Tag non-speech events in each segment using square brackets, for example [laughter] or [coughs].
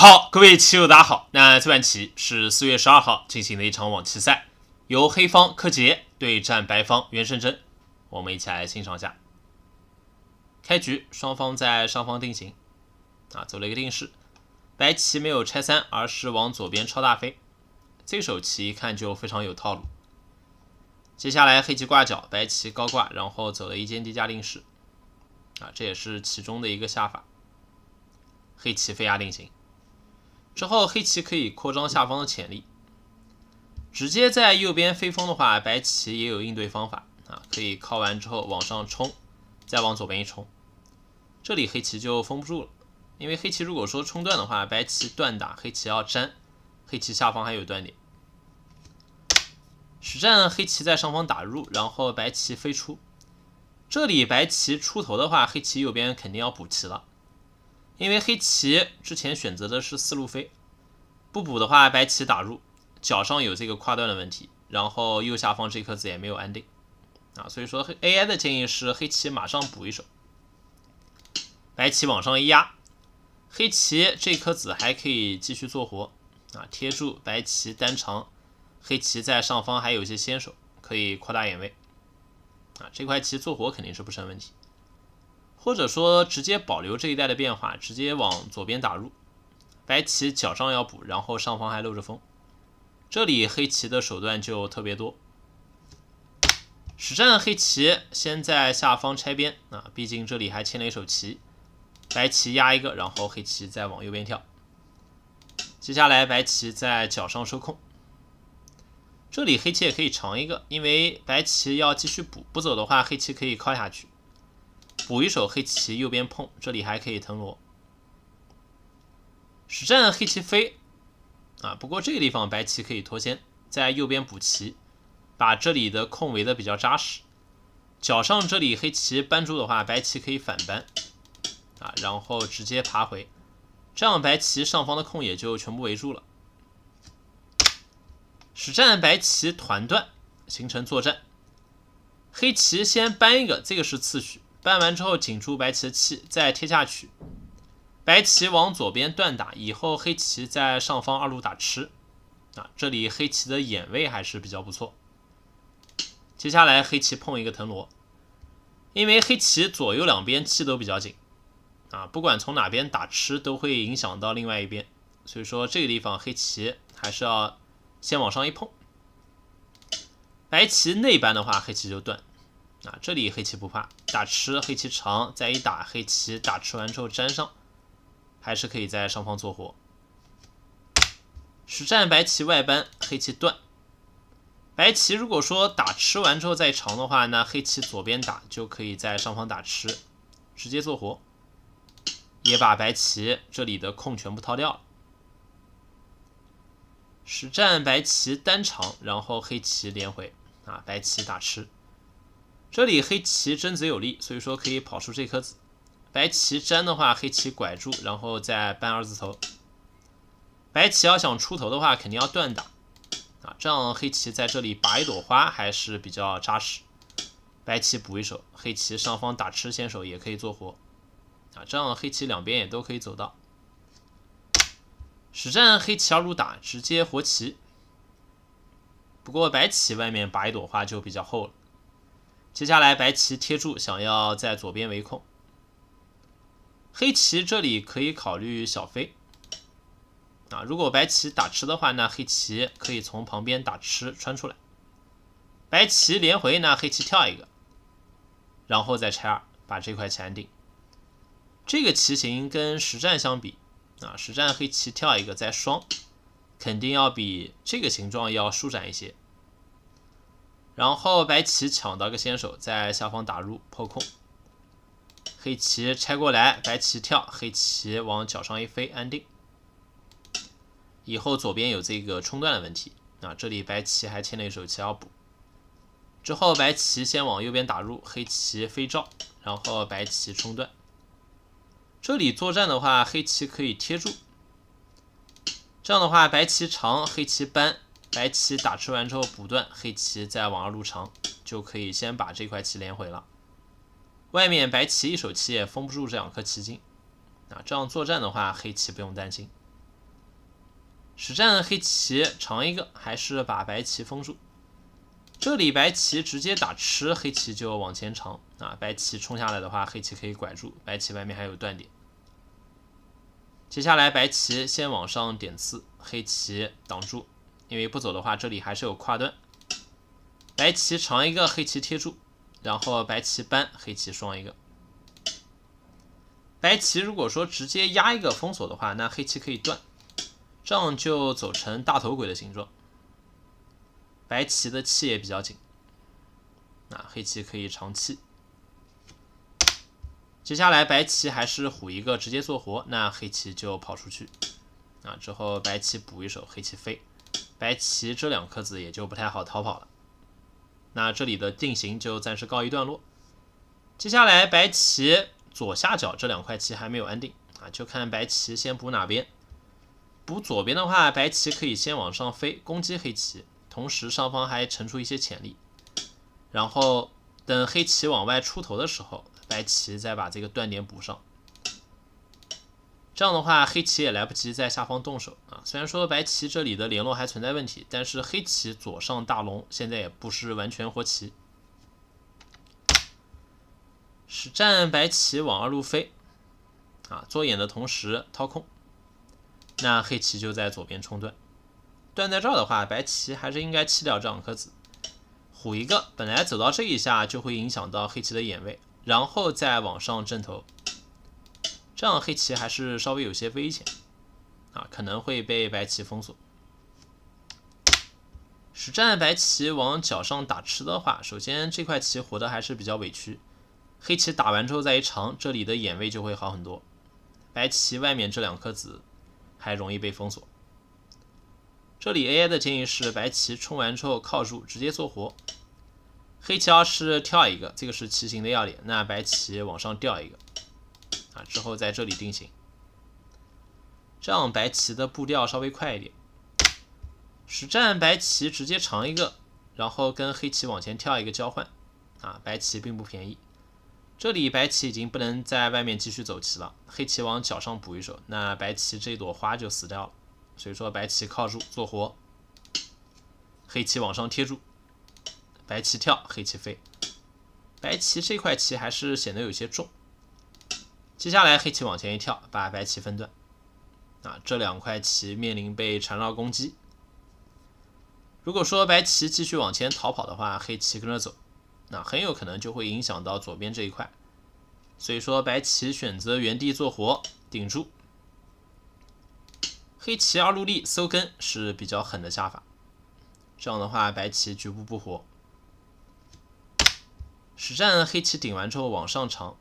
好，各位棋友，大家好。那这盘棋是四月十二号进行的一场网棋赛，由黑方柯洁对战白方袁胜珍，我们一起来欣赏一下。开局双方在上方定型，啊，走了一个定式。白棋没有拆三，而是往左边超大飞。这手棋一看就非常有套路。接下来黑棋挂角，白棋高挂，然后走了一间低加定式，啊，这也是其中的一个下法。黑棋飞压定型。之后黑棋可以扩张下方的潜力，直接在右边飞封的话，白棋也有应对方法啊，可以靠完之后往上冲，再往左边一冲，这里黑棋就封不住了，因为黑棋如果说冲断的话，白棋断打黑棋要粘，黑棋下方还有断点。实战黑棋在上方打入，然后白棋飞出，这里白棋出头的话，黑棋右边肯定要补棋了，因为黑棋之前选择的是四路飞。不补的话，白棋打入脚上有这个跨段的问题，然后右下方这颗子也没有安定，啊，所以说 AI 的建议是黑棋马上补一手，白棋往上一压，黑棋这颗子还可以继续做活，啊，贴住白棋单长，黑棋在上方还有一些先手，可以扩大眼位，啊，这块棋做活肯定是不成问题，或者说直接保留这一带的变化，直接往左边打入。白棋角上要补，然后上方还漏着风。这里黑棋的手段就特别多。实战黑棋先在下方拆边啊，毕竟这里还牵了一手棋。白棋压一个，然后黑棋再往右边跳。接下来白棋在角上收控，这里黑棋也可以长一个，因为白棋要继续补，不走的话黑棋可以靠下去。补一手黑棋右边碰，这里还可以腾挪。实战黑棋飞，啊，不过这个地方白棋可以脱先，在右边补棋，把这里的空围的比较扎实。脚上这里黑棋搬住的话，白棋可以反搬，啊，然后直接爬回，这样白棋上方的空也就全部围住了。实战白棋团断形成作战，黑棋先搬一个，这个是次序，搬完之后紧住白棋的气再贴下去。白棋往左边断打以后，黑棋在上方二路打吃。啊，这里黑棋的眼位还是比较不错。接下来黑棋碰一个藤萝，因为黑棋左右两边气都比较紧。啊，不管从哪边打吃都会影响到另外一边，所以说这个地方黑棋还是要先往上一碰。白棋内扳的话，黑棋就断。啊，这里黑棋不怕打吃，黑棋长再一打，黑棋打吃完之后粘上。还是可以在上方做活。实战白棋外扳黑棋断，白棋如果说打吃完之后再长的话，那黑棋左边打就可以在上方打吃，直接做活，也把白棋这里的空全部掏掉。实战白棋单长，然后黑棋连回啊，白棋打吃，这里黑棋真子有利，所以说可以跑出这颗子。白棋粘的话，黑棋拐住，然后再扳二字头。白棋要想出头的话，肯定要断打啊，这样黑棋在这里拔一朵花还是比较扎实。白棋补一手，黑棋上方打吃先手也可以做活啊，这样黑棋两边也都可以走到。实战黑棋二路打直接活棋，不过白棋外面拔一朵花就比较厚了。接下来白棋贴住，想要在左边围控。黑棋这里可以考虑小飞，啊，如果白棋打吃的话，那黑棋可以从旁边打吃穿出来。白棋连回呢，黑棋跳一个，然后再拆二，把这块棋安定。这个棋形跟实战相比，啊，实战黑棋跳一个再双，肯定要比这个形状要舒展一些。然后白棋抢到个先手，在下方打入破空。黑棋拆过来，白棋跳，黑棋往角上一飞，安定。以后左边有这个冲断的问题啊，这里白棋还欠了一手棋要补。之后白棋先往右边打入，黑棋飞照，然后白棋冲断。这里作战的话，黑棋可以贴住，这样的话白棋长，黑棋扳，白棋打吃完之后补断，黑棋再往上路长，就可以先把这块棋连回了。外面白棋一手棋也封不住这两颗棋筋，啊，这样作战的话黑棋不用担心。实战黑棋长一个，还是把白棋封住。这里白棋直接打吃，黑棋就往前长，啊，白棋冲下来的话，黑棋可以拐住，白棋外面还有断点。接下来白棋先往上点刺，黑棋挡住，因为不走的话这里还是有跨断。白棋长一个，黑棋贴住。然后白棋扳，黑棋双一个。白棋如果说直接压一个封锁的话，那黑棋可以断，这样就走成大头鬼的形状。白棋的气也比较紧，啊，黑棋可以长气。接下来白棋还是虎一个，直接做活，那黑棋就跑出去。啊，之后白棋补一手，黑棋飞，白棋这两颗子也就不太好逃跑了。那这里的定型就暂时告一段落。接下来，白棋左下角这两块棋还没有安定啊，就看白棋先补哪边。补左边的话，白棋可以先往上飞攻击黑棋，同时上方还沉出一些潜力。然后等黑棋往外出头的时候，白棋再把这个断点补上。这样的话，黑棋也来不及在下方动手啊。虽然说白棋这里的联络还存在问题，但是黑棋左上大龙现在也不是完全活棋。实战白棋往二路飞，啊，做眼的同时掏空，那黑棋就在左边冲断。断在这儿的话，白棋还是应该弃掉这两颗子，虎一个。本来走到这一下就会影响到黑棋的眼位，然后再往上镇头。这样黑棋还是稍微有些危险啊，可能会被白棋封锁。实战白棋往角上打吃的话，首先这块棋活得还是比较委屈。黑棋打完之后再一长，这里的眼位就会好很多。白棋外面这两颗子还容易被封锁。这里 AI 的建议是白棋冲完之后靠住直接做活。黑棋要是跳一个，这个是棋形的要点。那白棋往上掉一个。之后在这里定型，这样白棋的步调稍微快一点。实战白棋直接长一个，然后跟黑棋往前跳一个交换，啊，白棋并不便宜。这里白棋已经不能在外面继续走棋了，黑棋往角上补一手，那白棋这一朵花就死掉了。所以说白棋靠住做活，黑棋往上贴住，白棋跳，黑棋飞，白棋这块棋还是显得有些重。接下来黑棋往前一跳，把白棋分断。啊，这两块棋面临被缠绕攻击。如果说白棋继续往前逃跑的话，黑棋跟着走，那很有可能就会影响到左边这一块。所以说白棋选择原地做活，顶住。黑棋二路力搜根是比较狠的下法，这样的话白棋局部不活。实战黑棋顶完之后往上长。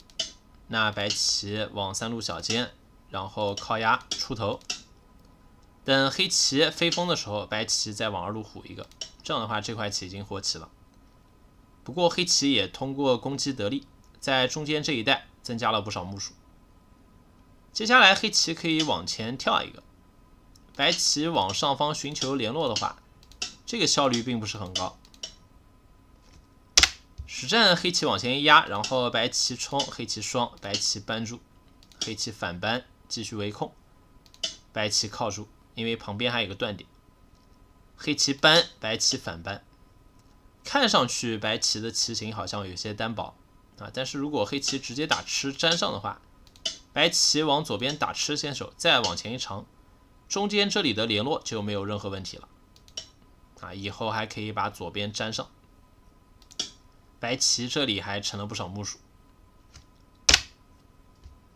那白棋往三路小尖，然后靠压出头，等黑棋飞风的时候，白棋再往二路虎一个，这样的话这块棋已经活棋了。不过黑棋也通过攻击得力，在中间这一带增加了不少目数。接下来黑棋可以往前跳一个，白棋往上方寻求联络的话，这个效率并不是很高。实战，黑棋往前一压，然后白棋冲，黑棋双，白棋扳住，黑棋反扳，继续围控，白棋靠住，因为旁边还有个断点。黑棋扳，白棋反扳，看上去白棋的棋形好像有些单薄啊，但是如果黑棋直接打吃粘上的话，白棋往左边打吃先手，再往前一长，中间这里的联络就没有任何问题了啊，以后还可以把左边粘上。白棋这里还成了不少目数。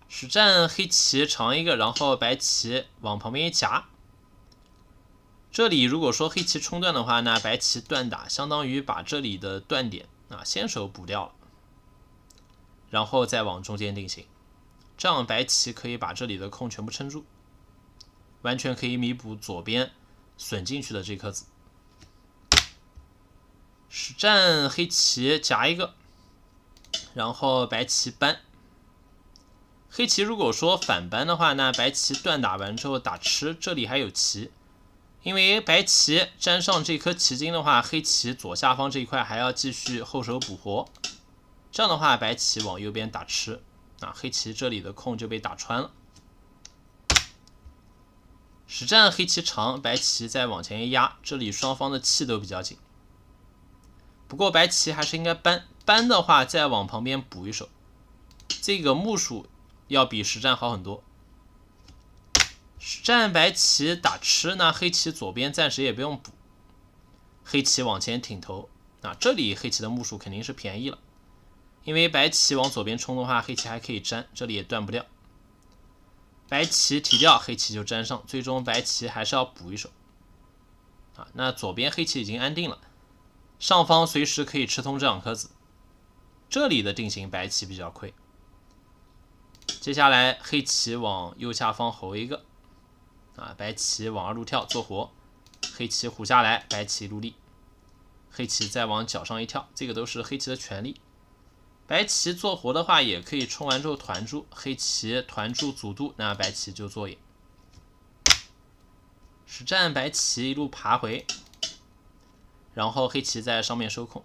实战黑棋长一个，然后白棋往旁边一夹。这里如果说黑棋冲断的话，那白棋断打相当于把这里的断点啊先手补掉了，然后再往中间定型，这样白棋可以把这里的空全部撑住，完全可以弥补左边损进去的这颗子。实战黑棋夹一个，然后白棋扳。黑棋如果说反扳的话，那白棋断打完之后打吃，这里还有棋，因为白棋粘上这颗棋筋的话，黑棋左下方这一块还要继续后手补活。这样的话，白棋往右边打吃，啊，黑棋这里的空就被打穿了。实战黑棋长，白棋再往前一压，这里双方的气都比较紧。不过白棋还是应该搬，搬的话再往旁边补一手，这个目数要比实战好很多。实战白棋打吃，那黑棋左边暂时也不用补，黑棋往前挺头，那这里黑棋的目数肯定是便宜了，因为白棋往左边冲的话，黑棋还可以粘，这里也断不掉。白棋提掉，黑棋就粘上，最终白棋还是要补一手。啊，那左边黑棋已经安定了。上方随时可以吃通这两颗子，这里的定型白棋比较亏。接下来黑棋往右下方侯一个，啊，白棋往二路跳做活，黑棋虎下来，白棋入力，黑棋再往角上一跳，这个都是黑棋的权利。白棋做活的话，也可以冲完之后团住，黑棋团住阻渡，那白棋就做也。实战白棋一路爬回。然后黑棋在上面收控，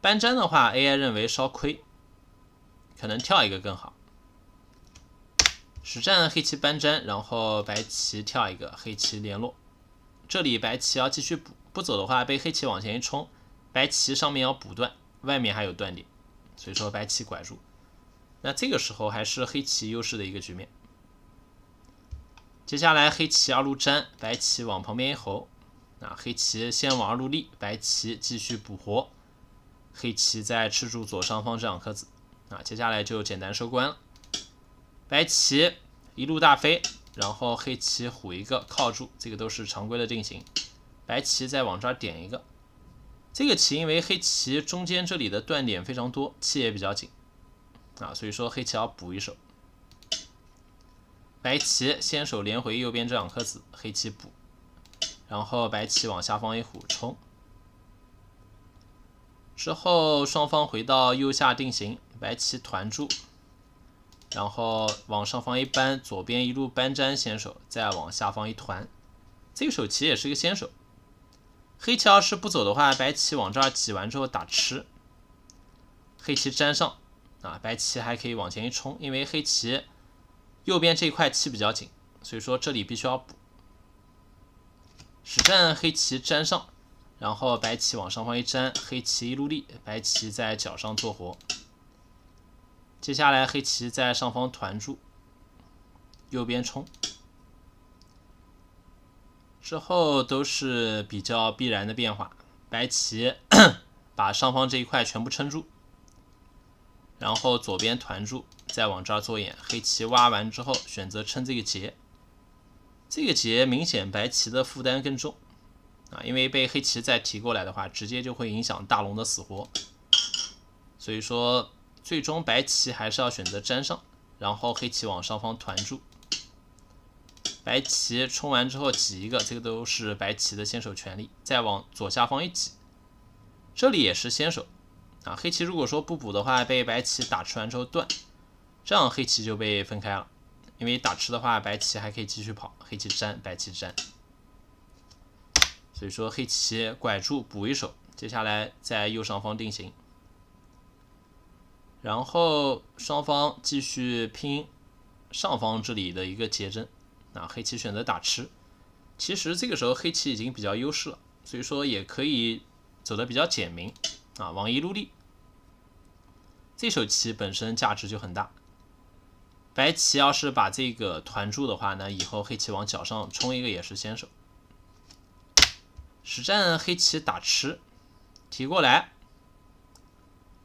搬粘的话，AI 认为稍亏，可能跳一个更好。实战黑棋搬粘，然后白棋跳一个，黑棋联络。这里白棋要继续补，不走的话被黑棋往前一冲，白棋上面要补断，外面还有断点，所以说白棋拐住。那这个时候还是黑棋优势的一个局面。接下来黑棋二路粘，白棋往旁边一吼，啊，黑棋先往二路立，白棋继续补活。黑棋再吃住左上方这两颗子，啊，接下来就简单收官了。白棋一路大飞，然后黑棋虎一个靠住，这个都是常规的定型。白棋再往这儿点一个，这个棋因为黑棋中间这里的断点非常多，气也比较紧，啊，所以说黑棋要补一手。白棋先手连回右边这两颗子，黑棋补。然后白棋往下方一虎冲，之后双方回到右下定型，白棋团住，然后往上方一搬，左边一路搬粘先手，再往下方一团，这个手棋也是个先手。黑棋要是不走的话，白棋往这儿挤完之后打吃，黑棋粘上，啊，白棋还可以往前一冲，因为黑棋右边这一块气比较紧，所以说这里必须要补。实战黑棋粘上，然后白棋往上方一粘，黑棋一入力，白棋在角上做活。接下来黑棋在上方团住，右边冲，之后都是比较必然的变化。白棋 [coughs] 把上方这一块全部撑住，然后左边团住，再往这儿做眼。黑棋挖完之后，选择撑这个结。这个劫明显白棋的负担更重啊，因为被黑棋再提过来的话，直接就会影响大龙的死活。所以说，最终白棋还是要选择粘上，然后黑棋往上方团住。白棋冲完之后挤一个，这个都是白棋的先手权利。再往左下方一挤，这里也是先手啊。黑棋如果说不补的话，被白棋打出完之后断，这样黑棋就被分开了。因为打吃的话，白棋还可以继续跑，黑棋粘，白棋粘，所以说黑棋拐住补一手，接下来在右上方定型，然后双方继续拼上方这里的一个结针。啊，黑棋选择打吃，其实这个时候黑棋已经比较优势了，所以说也可以走的比较简明啊，王一路力，这手棋本身价值就很大。白棋要是把这个团住的话，那以后黑棋往脚上冲一个也是先手。实战黑棋打吃，提过来，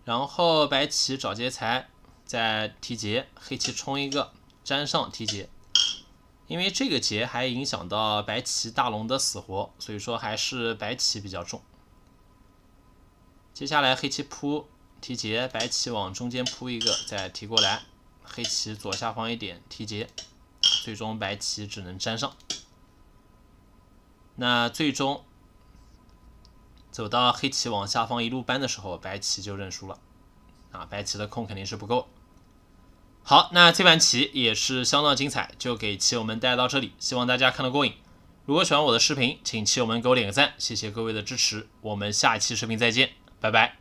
然后白棋找劫材，再提劫，黑棋冲一个粘上提劫，因为这个劫还影响到白棋大龙的死活，所以说还是白棋比较重。接下来黑棋扑提劫，白棋往中间扑一个，再提过来。黑棋左下方一点提劫，最终白棋只能粘上。那最终走到黑棋往下方一路搬的时候，白棋就认输了。啊，白棋的空肯定是不够。好，那这盘棋也是相当精彩，就给棋友们带到这里，希望大家看得过瘾。如果喜欢我的视频，请棋友们给我点个赞，谢谢各位的支持。我们下一期视频再见，拜拜。